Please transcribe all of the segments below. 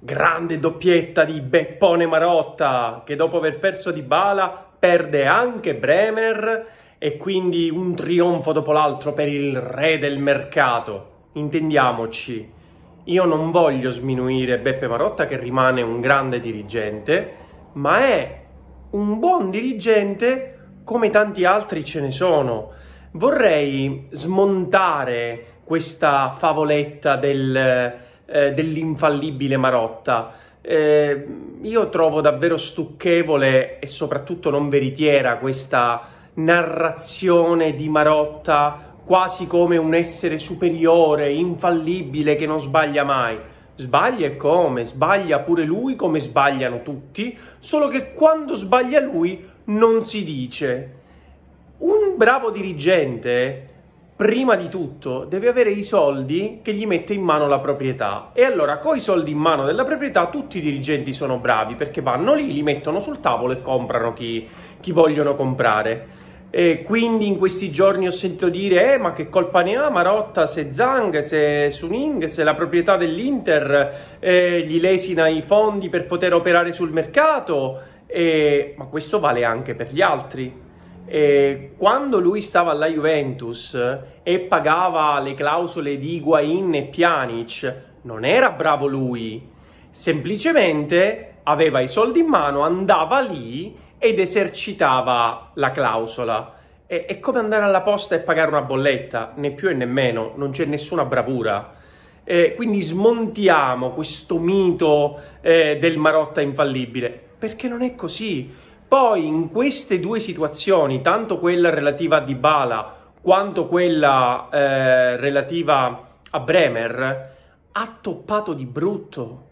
Grande doppietta di Beppone Marotta che dopo aver perso di bala perde anche Bremer e quindi un trionfo dopo l'altro per il re del mercato. Intendiamoci, io non voglio sminuire Beppe Marotta che rimane un grande dirigente, ma è un buon dirigente come tanti altri ce ne sono. Vorrei smontare questa favoletta del eh, dell'infallibile Marotta. Eh, io trovo davvero stucchevole e soprattutto non veritiera questa narrazione di Marotta quasi come un essere superiore, infallibile, che non sbaglia mai. Sbaglia e come? Sbaglia pure lui come sbagliano tutti, solo che quando sbaglia lui non si dice. Un bravo dirigente prima di tutto deve avere i soldi che gli mette in mano la proprietà. E allora, con i soldi in mano della proprietà, tutti i dirigenti sono bravi perché vanno lì, li mettono sul tavolo e comprano chi, chi vogliono comprare. E quindi in questi giorni ho sentito dire: eh, ma che colpa ne ha Marotta se Zhang, se Suning, se la proprietà dell'Inter eh, gli lesina i fondi per poter operare sul mercato? E, ma questo vale anche per gli altri eh, quando lui stava alla Juventus eh, e pagava le clausole di Higuain e Pjanic, non era bravo lui, semplicemente aveva i soldi in mano, andava lì ed esercitava la clausola. È, è come andare alla posta e pagare una bolletta, né più e né meno, non c'è nessuna bravura. Eh, quindi smontiamo questo mito eh, del Marotta infallibile, perché non è così. Poi in queste due situazioni, tanto quella relativa a Dybala quanto quella eh, relativa a Bremer, ha toppato di brutto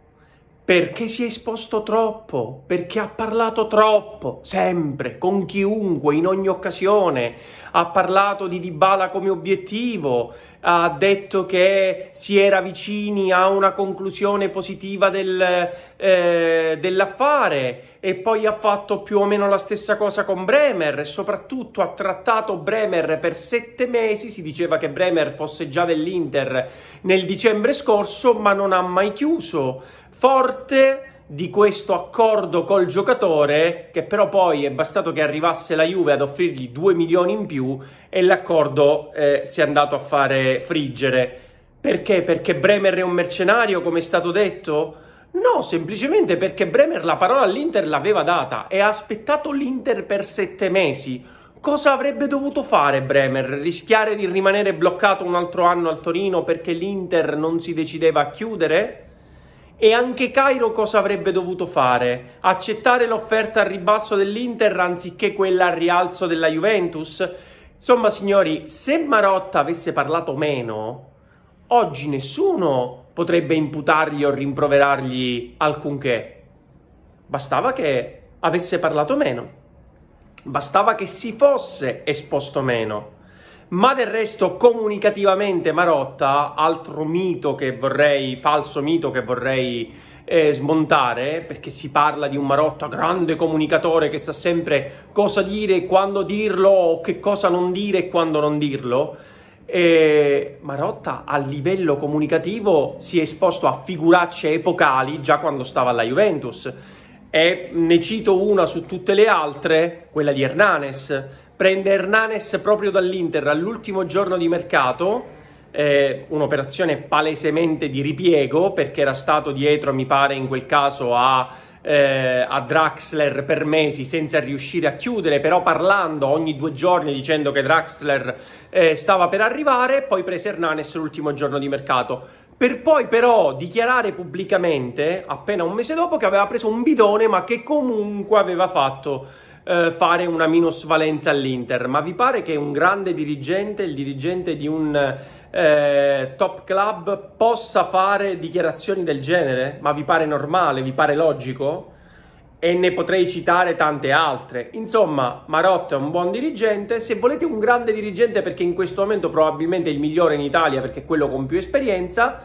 perché si è esposto troppo, perché ha parlato troppo, sempre, con chiunque, in ogni occasione. Ha parlato di Dybala come obiettivo, ha detto che si era vicini a una conclusione positiva del, eh, dell'affare e poi ha fatto più o meno la stessa cosa con Bremer e soprattutto ha trattato Bremer per sette mesi, si diceva che Bremer fosse già dell'Inter nel dicembre scorso ma non ha mai chiuso forte di questo accordo col giocatore che però poi è bastato che arrivasse la Juve ad offrirgli 2 milioni in più e l'accordo eh, si è andato a fare friggere. Perché? Perché Bremer è un mercenario, come è stato detto? No, semplicemente perché Bremer la parola all'Inter l'aveva data e ha aspettato l'Inter per sette mesi. Cosa avrebbe dovuto fare Bremer? Rischiare di rimanere bloccato un altro anno al Torino perché l'Inter non si decideva a chiudere? E anche Cairo cosa avrebbe dovuto fare? Accettare l'offerta al ribasso dell'Inter anziché quella al rialzo della Juventus? Insomma, signori, se Marotta avesse parlato meno, oggi nessuno potrebbe imputargli o rimproverargli alcunché. Bastava che avesse parlato meno. Bastava che si fosse esposto meno ma del resto comunicativamente Marotta, altro mito che vorrei, falso mito che vorrei eh, smontare, perché si parla di un Marotta grande comunicatore che sa sempre cosa dire, quando dirlo, o che cosa non dire e quando non dirlo. E eh, Marotta a livello comunicativo si è esposto a figuracce epocali già quando stava alla Juventus e ne cito una su tutte le altre, quella di Hernanes. Prende Hernanes proprio dall'Inter all'ultimo giorno di mercato, eh, un'operazione palesemente di ripiego perché era stato dietro, mi pare, in quel caso a, eh, a, Draxler per mesi senza riuscire a chiudere, però parlando ogni due giorni dicendo che Draxler eh, stava per arrivare, poi prese Hernanes l'ultimo giorno di mercato per poi però dichiarare pubblicamente, appena un mese dopo, che aveva preso un bidone ma che comunque aveva fatto eh, fare una minusvalenza all'Inter. Ma vi pare che un grande dirigente, il dirigente di un eh, top club, possa fare dichiarazioni del genere? Ma vi pare normale? Vi pare logico? e ne potrei citare tante altre. Insomma, Marotta è un buon dirigente, se volete un grande dirigente perché in questo momento probabilmente è il migliore in Italia perché è quello con più esperienza,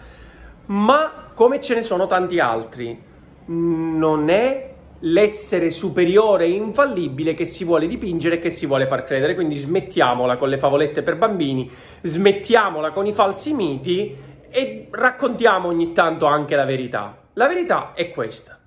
ma come ce ne sono tanti altri. Non è l'essere superiore e infallibile che si vuole dipingere e che si vuole far credere, quindi smettiamola con le favolette per bambini, smettiamola con i falsi miti e raccontiamo ogni tanto anche la verità. La verità è questa.